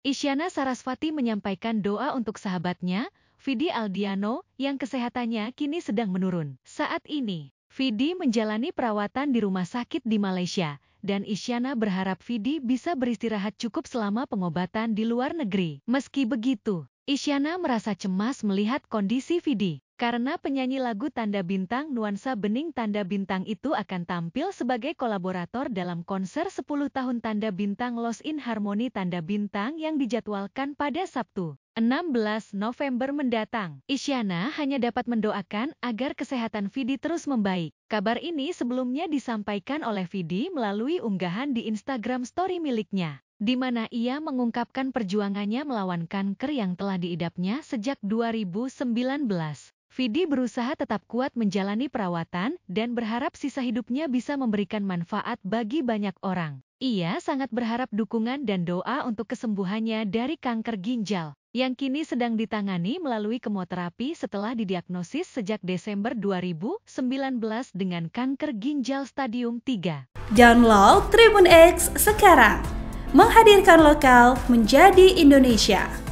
Isyana Sarasvati menyampaikan doa untuk sahabatnya, Vidi Aldiano, yang kesehatannya kini sedang menurun. Saat ini, Vidi menjalani perawatan di rumah sakit di Malaysia, dan Isyana berharap Vidi bisa beristirahat cukup selama pengobatan di luar negeri. Meski begitu, Isyana merasa cemas melihat kondisi Vidi. Karena penyanyi lagu Tanda Bintang Nuansa Bening Tanda Bintang itu akan tampil sebagai kolaborator dalam konser 10 tahun Tanda Bintang Los in Harmony Tanda Bintang yang dijadwalkan pada Sabtu. 16 November mendatang, Isyana hanya dapat mendoakan agar kesehatan Vidi terus membaik. Kabar ini sebelumnya disampaikan oleh Vidi melalui unggahan di Instagram story miliknya di mana ia mengungkapkan perjuangannya melawan kanker yang telah diidapnya sejak 2019. Vidi berusaha tetap kuat menjalani perawatan dan berharap sisa hidupnya bisa memberikan manfaat bagi banyak orang. Ia sangat berharap dukungan dan doa untuk kesembuhannya dari kanker ginjal, yang kini sedang ditangani melalui kemoterapi setelah didiagnosis sejak Desember 2019 dengan kanker ginjal stadium 3. Download Tribun X sekarang, menghadirkan lokal menjadi Indonesia.